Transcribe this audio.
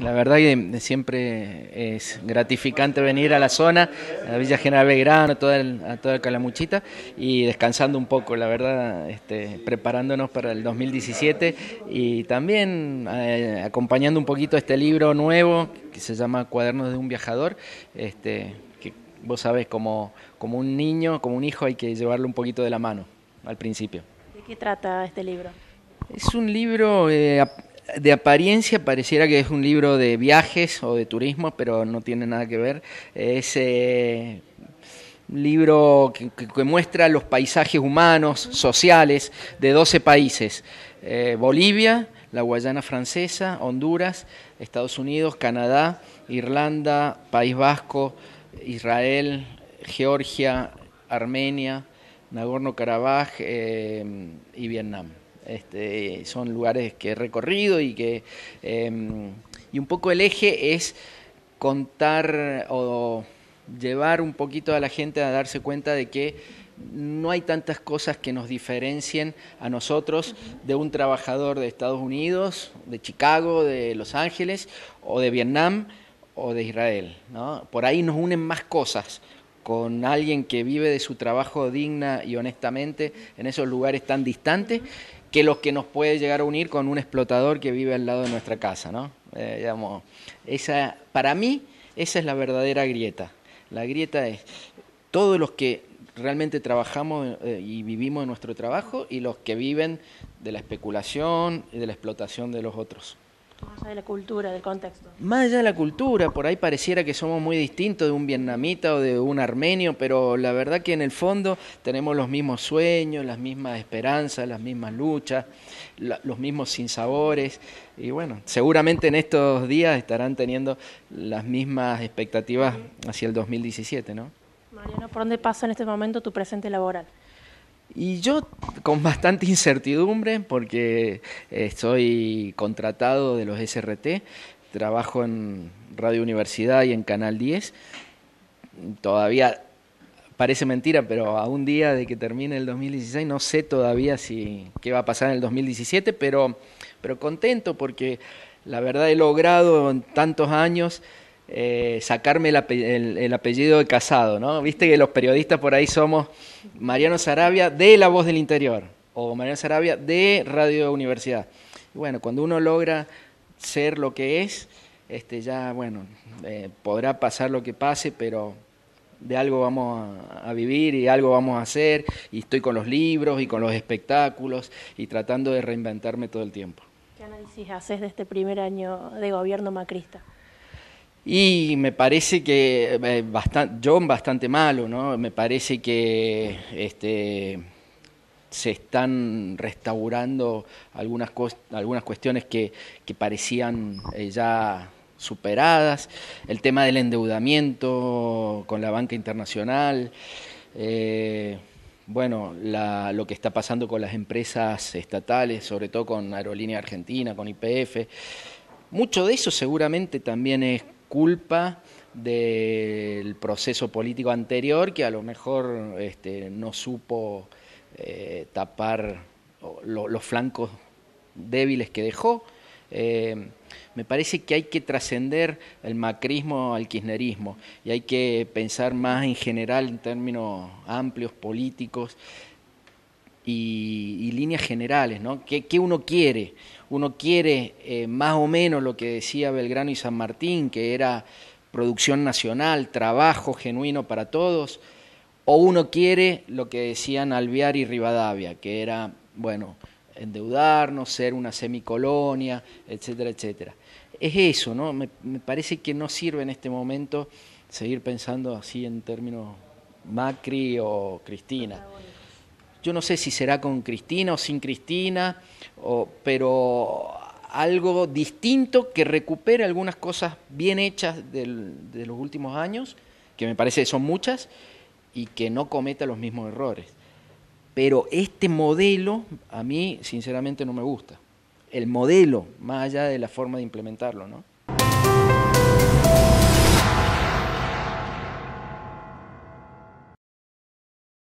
La verdad que siempre es gratificante venir a la zona, a Villa General Belgrano, a toda, toda Calamuchita y descansando un poco, la verdad, este, preparándonos para el 2017 y también eh, acompañando un poquito este libro nuevo que se llama Cuadernos de un Viajador, este, que vos sabés, como, como un niño, como un hijo hay que llevarlo un poquito de la mano al principio. ¿De qué trata este libro? Es un libro... Eh, de apariencia pareciera que es un libro de viajes o de turismo, pero no tiene nada que ver. Es eh, un libro que, muestra los paisajes humanos, sociales, de 12 países. Eh, Bolivia, la Guayana Francesa, Honduras, Estados Unidos, Canadá, Irlanda, País Vasco, Israel, Georgia, Armenia, Nagorno-Karabaj eh, y Vietnam. Este, son lugares que he recorrido y que... Em, y un poco el eje es contar o llevar un poquito a la gente a darse cuenta de que no hay tantas cosas que nos diferencien a nosotros de un trabajador de Estados Unidos, de Chicago, de Los Ángeles o de Vietnam o de Israel. ¿no? Por ahí nos unen más cosas con alguien que vive de su trabajo digna y honestamente en esos lugares tan distantes que los que nos puede llegar a unir con un explotador que vive al lado de nuestra casa, ¿no? Eh, esa, para mí, esa es la verdadera grieta. La grieta es todos los que realmente trabajamos eh, y vivimos de nuestro trabajo y los que viven de la especulación y de la explotación de los otros. Más allá de la cultura, del contexto. Más allá de la cultura, por ahí pareciera que somos muy distintos de un vietnamita o de un armenio, pero la verdad que en el fondo tenemos los mismos sueños, las mismas esperanzas, las mismas luchas, los mismos sinsabores. Y bueno, seguramente en estos días estarán teniendo las mismas expectativas hacia el 2017, ¿no? Mariano, ¿por dónde pasa en este momento tu presente laboral? Y yo con bastante incertidumbre porque eh, estoy contratado de los SRT, trabajo en Radio Universidad y en Canal 10. Todavía parece mentira, pero a un día de que termine el 2016 no sé todavía si qué va a pasar en el 2017, pero pero contento porque la verdad he logrado en tantos años eh, sacarme el, apellido de casado, ¿no? Viste que los periodistas por ahí somos Mariano Sarabia de La Voz del Interior o Mariano Sarabia de Radio Universidad. bueno, cuando uno logra ser lo que es, este, ya, bueno, eh, podrá pasar lo que pase, pero de algo vamos a, vivir y algo vamos a hacer, y estoy con los libros y con los espectáculos y tratando de reinventarme todo el tiempo. ¿Qué análisis haces de este primer año de gobierno macrista? Y me parece que eh, bastante, John bastante malo, ¿no? Me parece que este, se están restaurando algunas, algunas cuestiones que, parecían eh, ya superadas, el tema del endeudamiento con la banca internacional, eh, bueno, lo que está pasando con las empresas estatales, sobre todo con Aerolínea Argentina, con IPF. Mucho de eso seguramente también es culpa del proceso político anterior que a lo mejor este, no supo eh, tapar los flancos débiles que dejó. Eh, me parece que hay que trascender el macrismo al kirchnerismo y hay que pensar más en general en términos amplios políticos y, y líneas generales, ¿no? ¿Qué, uno quiere? Uno quiere eh, más o menos lo que decía Belgrano y San Martín, que era producción nacional, trabajo genuino para todos, o uno quiere lo que decían Alvear y Rivadavia, que era, bueno, endeudarnos, ser una semicolonia, etcétera, etcétera. Es eso, ¿no? Me, me, parece que no sirve en este momento seguir pensando así en términos Macri o Cristina yo no sé si será con Cristina o sin Cristina, o, pero algo distinto que recupere algunas cosas bien hechas de los últimos años, que me parece que son muchas, y que no cometa los mismos errores. Pero este modelo a mí sinceramente no me gusta. El modelo, más allá de la forma de implementarlo, ¿no?